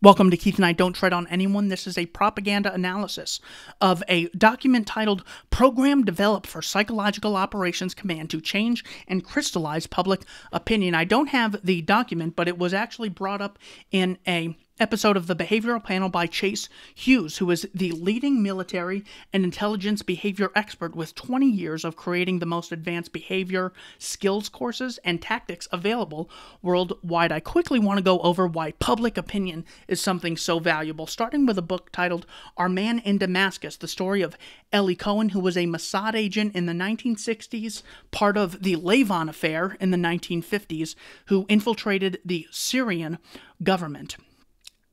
Welcome to Keith and I Don't Tread on Anyone. This is a propaganda analysis of a document titled Program Developed for Psychological Operations Command to Change and Crystallize Public Opinion. I don't have the document, but it was actually brought up in a episode of the Behavioral Panel by Chase Hughes, who is the leading military and intelligence behavior expert with 20 years of creating the most advanced behavior skills courses and tactics available worldwide. I quickly want to go over why public opinion is something so valuable, starting with a book titled Our Man in Damascus, the story of Eli Cohen, who was a Mossad agent in the 1960s, part of the Levon affair in the 1950s, who infiltrated the Syrian government.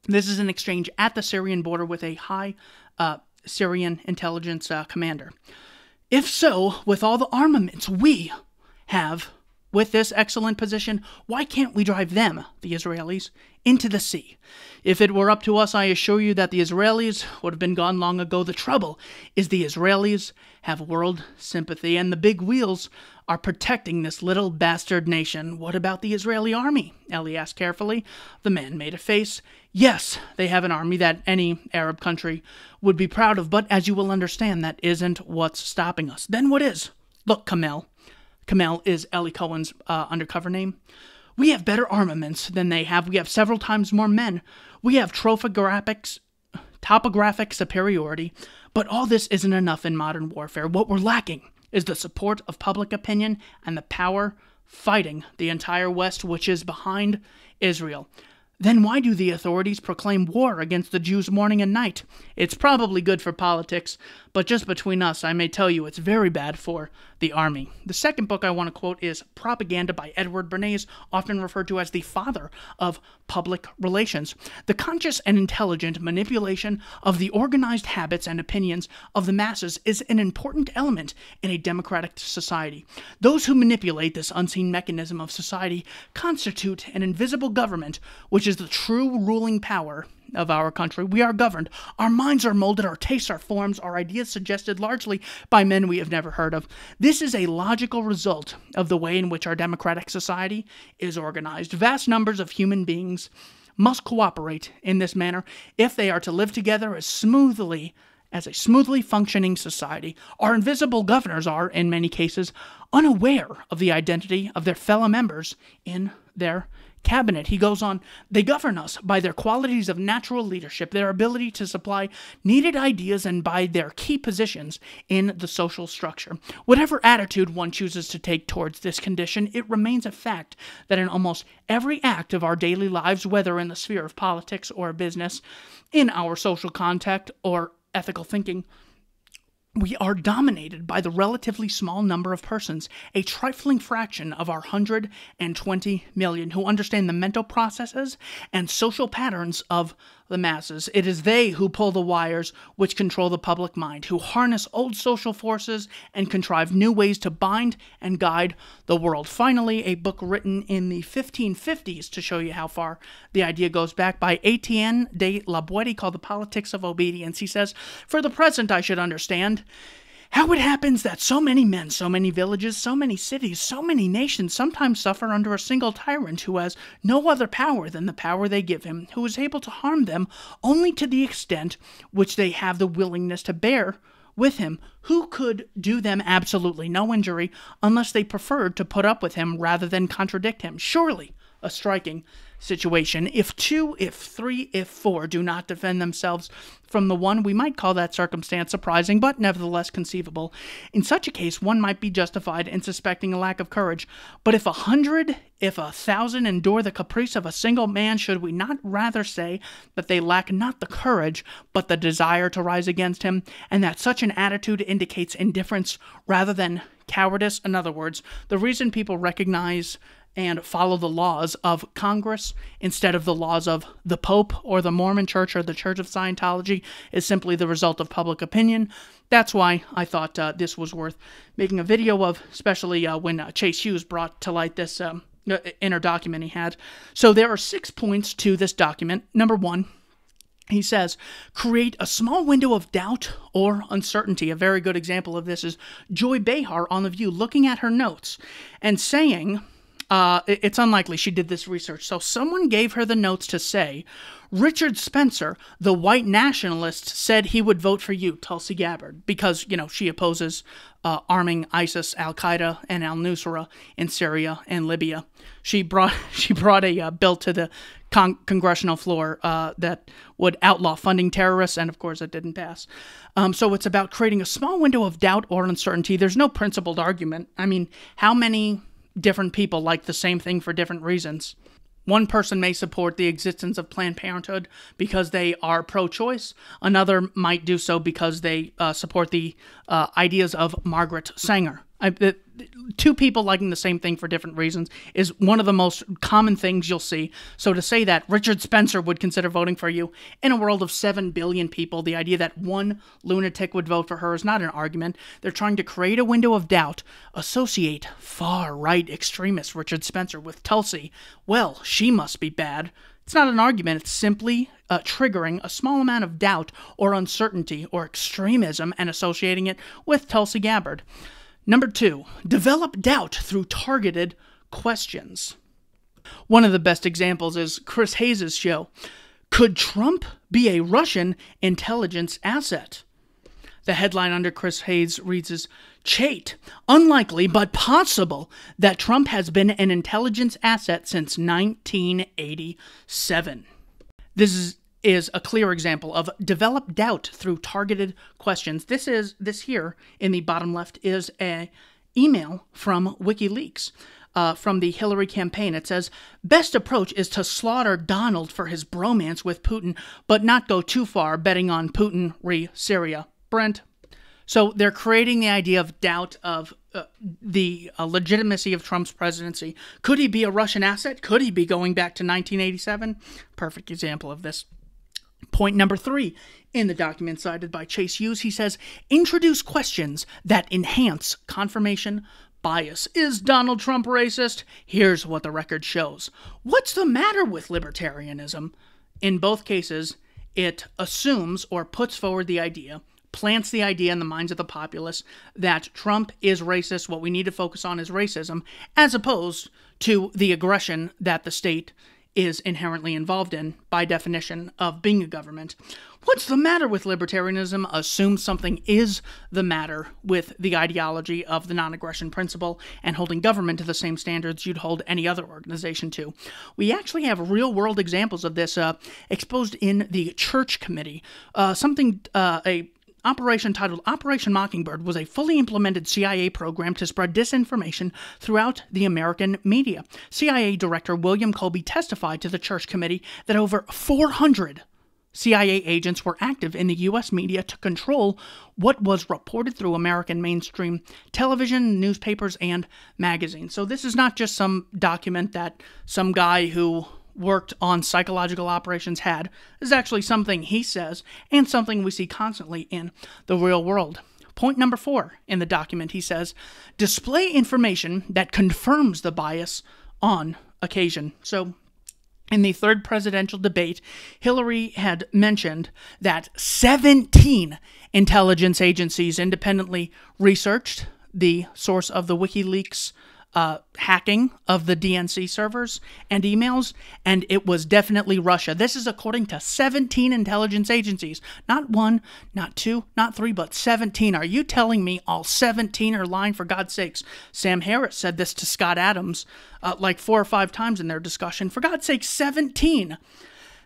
This is an exchange at the Syrian border with a high uh, Syrian intelligence uh, commander. If so, with all the armaments we have with this excellent position, why can't we drive them, the Israelis, into the sea? If it were up to us, I assure you that the Israelis would have been gone long ago. The trouble is the Israelis have world sympathy, and the big wheels are protecting this little bastard nation. What about the Israeli army? Ellie asked carefully. The man made a face. Yes, they have an army that any Arab country would be proud of, but as you will understand, that isn't what's stopping us. Then what is? Look, Kamel, Kamel is Ellie Cohen's uh, undercover name. We have better armaments than they have. We have several times more men. We have topographic superiority. But all this isn't enough in modern warfare. What we're lacking is the support of public opinion and the power fighting the entire West, which is behind Israel. Then why do the authorities proclaim war against the Jews morning and night? It's probably good for politics, but just between us, I may tell you it's very bad for the army. The second book I want to quote is Propaganda by Edward Bernays, often referred to as the father of public relations. The conscious and intelligent manipulation of the organized habits and opinions of the masses is an important element in a democratic society. Those who manipulate this unseen mechanism of society constitute an invisible government, which is the true ruling power of our country, we are governed. Our minds are molded, our tastes are formed, our ideas suggested largely by men we have never heard of. This is a logical result of the way in which our democratic society is organized. Vast numbers of human beings must cooperate in this manner if they are to live together as smoothly as a smoothly functioning society. Our invisible governors are, in many cases, unaware of the identity of their fellow members in their cabinet. He goes on, they govern us by their qualities of natural leadership, their ability to supply needed ideas, and by their key positions in the social structure. Whatever attitude one chooses to take towards this condition, it remains a fact that in almost every act of our daily lives, whether in the sphere of politics or business, in our social contact or ethical thinking, we are dominated by the relatively small number of persons, a trifling fraction of our 120 million, who understand the mental processes and social patterns of the masses. It is they who pull the wires which control the public mind, who harness old social forces and contrive new ways to bind and guide the world. Finally, a book written in the 1550s to show you how far the idea goes back by Etienne de La Boétie called The Politics of Obedience. He says, For the present, I should understand how it happens that so many men, so many villages, so many cities, so many nations sometimes suffer under a single tyrant who has no other power than the power they give him, who is able to harm them only to the extent which they have the willingness to bear with him, who could do them absolutely no injury unless they preferred to put up with him rather than contradict him. Surely a striking situation. If two, if three, if four do not defend themselves from the one, we might call that circumstance surprising, but nevertheless conceivable. In such a case, one might be justified in suspecting a lack of courage. But if a hundred, if a thousand endure the caprice of a single man, should we not rather say that they lack not the courage, but the desire to rise against him, and that such an attitude indicates indifference rather than cowardice? In other words, the reason people recognize and follow the laws of Congress instead of the laws of the Pope or the Mormon Church or the Church of Scientology is simply the result of public opinion. That's why I thought uh, this was worth making a video of, especially uh, when uh, Chase Hughes brought to light this um, uh, inner document he had. So there are six points to this document. Number one, he says, create a small window of doubt or uncertainty. A very good example of this is Joy Behar on The View looking at her notes and saying, uh, it's unlikely she did this research. So someone gave her the notes to say, Richard Spencer, the white nationalist, said he would vote for you, Tulsi Gabbard, because, you know, she opposes uh, arming ISIS, Al Qaeda, and Al Nusra in Syria and Libya. She brought she brought a uh, bill to the con congressional floor uh, that would outlaw funding terrorists, and of course, it didn't pass. Um, so it's about creating a small window of doubt or uncertainty. There's no principled argument. I mean, how many different people like the same thing for different reasons. One person may support the existence of Planned Parenthood because they are pro choice. Another might do so because they uh, support the uh, ideas of Margaret Sanger. I, the, two people liking the same thing for different reasons is one of the most common things you'll see. So to say that Richard Spencer would consider voting for you in a world of 7 billion people, the idea that one lunatic would vote for her is not an argument. They're trying to create a window of doubt, associate far right extremist Richard Spencer with Tulsi. Well, she must be bad. It's not an argument, it's simply uh, triggering a small amount of doubt or uncertainty or extremism and associating it with Tulsi Gabbard. Number two, develop doubt through targeted questions. One of the best examples is Chris Hayes' show. Could Trump be a Russian intelligence asset? The headline under Chris Hayes reads as Chait, unlikely but possible that Trump has been an intelligence asset since 1987. This is is a clear example of develop doubt through targeted questions. This is this here in the bottom left is a email from WikiLeaks. Uh, from the Hillary campaign. It says, Best approach is to slaughter Donald for his bromance with Putin, but not go too far betting on Putin re Syria. Brent. So they're creating the idea of doubt of uh, the uh, legitimacy of Trump's presidency. Could he be a Russian asset? Could he be going back to 1987? Perfect example of this. Point number three in the document cited by Chase Hughes, he says, introduce questions that enhance confirmation bias. Is Donald Trump racist? Here's what the record shows. What's the matter with libertarianism? In both cases, it assumes or puts forward the idea, plants the idea in the minds of the populace that Trump is racist. What we need to focus on is racism, as opposed to the aggression that the state is inherently involved in, by definition, of being a government. What's the matter with libertarianism Assume something is the matter with the ideology of the non aggression principle and holding government to the same standards you'd hold any other organization to. We actually have real world examples of this uh, exposed in the Church Committee, uh, something, uh, a operation titled Operation Mockingbird was a fully implemented CIA program to spread disinformation throughout the American media. CIA Director William Colby testified to the Church Committee that over 400 CIA agents were active in the U.S. media to control what was reported through American mainstream television, newspapers, and magazines. So, this is not just some document that some guy who worked on psychological operations had is actually something he says and something we see constantly in the real world. Point number four in the document, he says, display information that confirms the bias on occasion. So, in the third presidential debate, Hillary had mentioned that 17 intelligence agencies independently researched the source of the WikiLeaks uh, hacking of the DNC servers and emails, and it was definitely Russia. This is according to 17 intelligence agencies. Not one, not two, not three, but 17. Are you telling me all 17 are lying for God's sakes? Sam Harris said this to Scott Adams uh, like four or five times in their discussion. For God's sake, 17.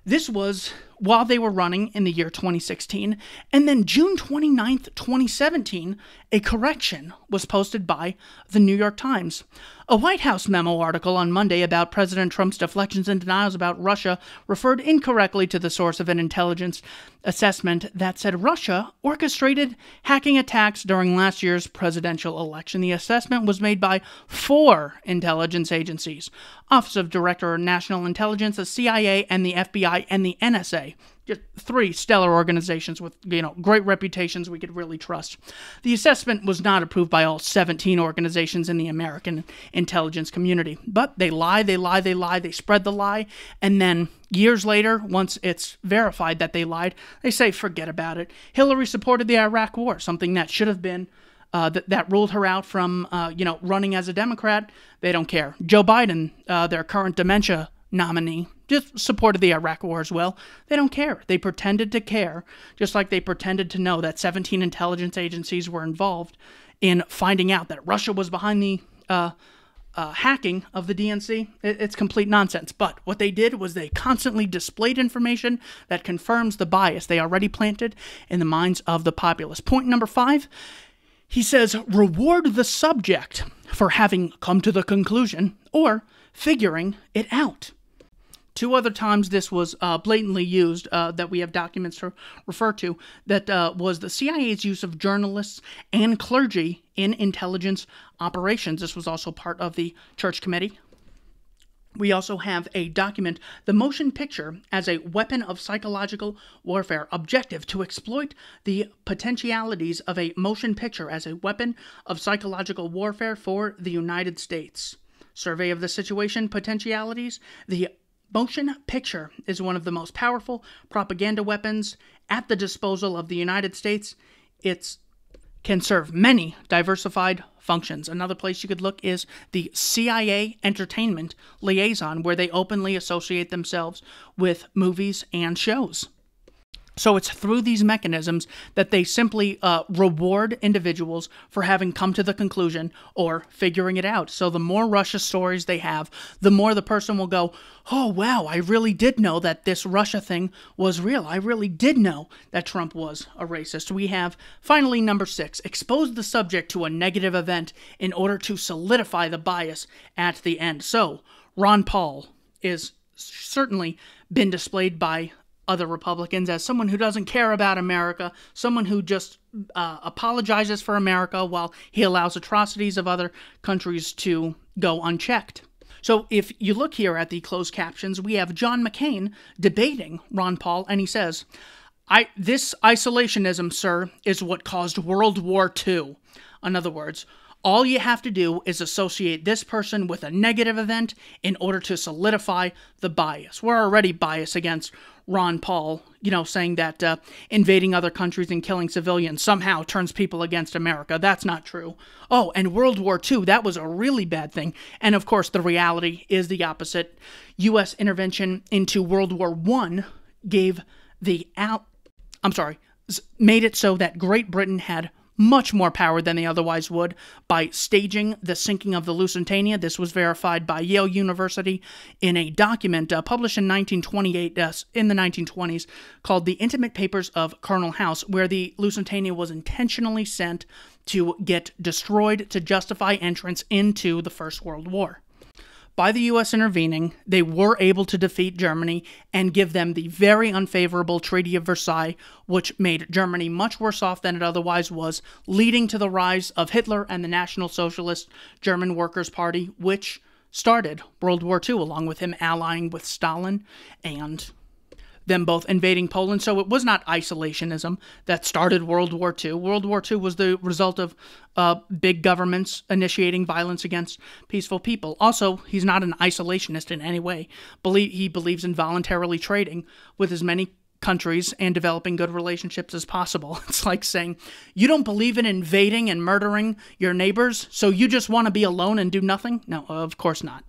This was while they were running in the year 2016. And then June 29th, 2017, a correction was posted by the New York Times. A White House memo article on Monday about President Trump's deflections and denials about Russia referred incorrectly to the source of an intelligence assessment that said Russia orchestrated hacking attacks during last year's presidential election. The assessment was made by four intelligence agencies Office of Director of National Intelligence, the CIA, and the FBI, and the NSA just three stellar organizations with you know great reputations we could really trust. The assessment was not approved by all 17 organizations in the American intelligence community, but they lie, they lie, they lie, they spread the lie, and then years later, once it's verified that they lied, they say forget about it. Hillary supported the Iraq War, something that should have been uh, that, that ruled her out from uh, you know running as a Democrat. They don't care. Joe Biden, uh, their current dementia nominee, just supported the Iraq war as well. They don't care. They pretended to care, just like they pretended to know that 17 intelligence agencies were involved in finding out that Russia was behind the uh, uh, hacking of the DNC. It, it's complete nonsense. But what they did was they constantly displayed information that confirms the bias they already planted in the minds of the populace. Point number five he says, reward the subject for having come to the conclusion or figuring it out. Two other times this was uh, blatantly used uh, that we have documents to refer to that uh, was the CIA's use of journalists and clergy in intelligence operations. This was also part of the church committee. We also have a document, The Motion Picture as a Weapon of Psychological Warfare, objective to exploit the potentialities of a motion picture as a weapon of psychological warfare for the United States. Survey of the Situation Potentialities, the Motion picture is one of the most powerful propaganda weapons at the disposal of the United States. It can serve many diversified functions. Another place you could look is the CIA Entertainment Liaison, where they openly associate themselves with movies and shows. So it's through these mechanisms that they simply uh, reward individuals for having come to the conclusion or figuring it out. So the more Russia stories they have, the more the person will go, oh, wow, I really did know that this Russia thing was real. I really did know that Trump was a racist. We have finally number six expose the subject to a negative event in order to solidify the bias at the end. So Ron Paul is certainly been displayed by other Republicans as someone who doesn't care about America, someone who just uh, apologizes for America while he allows atrocities of other countries to go unchecked. So if you look here at the closed captions, we have John McCain debating Ron Paul, and he says, I, this isolationism, sir, is what caused World War II. In other words, all you have to do is associate this person with a negative event in order to solidify the bias. We're already biased against Ron Paul, you know, saying that uh, invading other countries and killing civilians somehow turns people against America. That's not true. Oh, and World War II, that was a really bad thing. And of course, the reality is the opposite. U.S. intervention into World War I gave the out. I'm sorry, made it so that Great Britain had much more power than they otherwise would by staging the sinking of the Lusitania. This was verified by Yale University in a document uh, published in 1928 uh, in the 1920s called The Intimate Papers of Colonel House, where the Lusitania was intentionally sent to get destroyed to justify entrance into the First World War by the U.S. intervening, they were able to defeat Germany and give them the very unfavorable Treaty of Versailles, which made Germany much worse off than it otherwise was, leading to the rise of Hitler and the National Socialist German Workers' Party, which started World War II along with him allying with Stalin and them both invading Poland. So it was not isolationism that started World War II. World War II was the result of uh, big governments initiating violence against peaceful people. Also, he's not an isolationist in any way. Believe he believes in voluntarily trading with as many countries and developing good relationships as possible. It's like saying, you don't believe in invading and murdering your neighbors, so you just want to be alone and do nothing? No, of course not.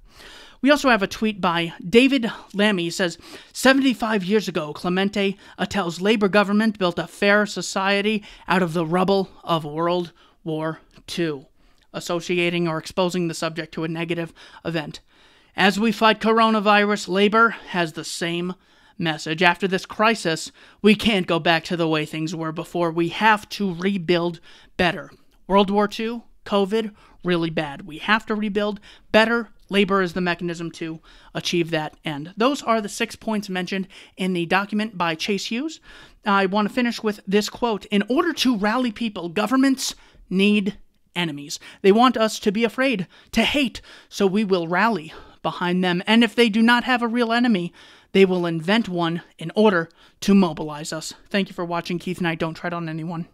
We also have a tweet by David Lammy. He says, 75 years ago, Clemente Attell's labor government built a fair society out of the rubble of World War II, associating or exposing the subject to a negative event. As we fight coronavirus, labor has the same message. After this crisis, we can't go back to the way things were before. We have to rebuild better. World War II, COVID, really bad. We have to rebuild better Labor is the mechanism to achieve that end. Those are the six points mentioned in the document by Chase Hughes. I want to finish with this quote In order to rally people, governments need enemies. They want us to be afraid, to hate, so we will rally behind them. And if they do not have a real enemy, they will invent one in order to mobilize us. Thank you for watching, Keith Knight. Don't tread on anyone.